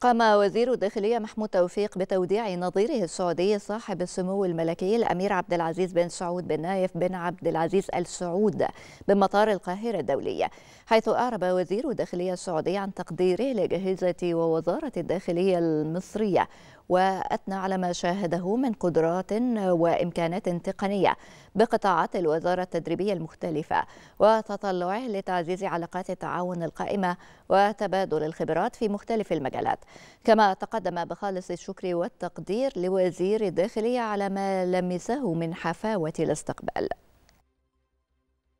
قام وزير الداخلية محمود توفيق بتوديع نظيره السعودي صاحب السمو الملكي الأمير عبد العزيز بن سعود بن نايف بن عبد العزيز آل سعود بمطار القاهرة الدولية حيث أعرب وزير الداخلية السعودي عن تقديره لجهزة ووزارة الداخلية المصرية وأثنى على ما شاهده من قدرات وإمكانات تقنية بقطاعات الوزارة التدريبية المختلفة وتطلعه لتعزيز علاقات التعاون القائمة وتبادل الخبرات في مختلف المجالات كما تقدم بخالص الشكر والتقدير لوزير الداخلية على ما لمسه من حفاوة الاستقبال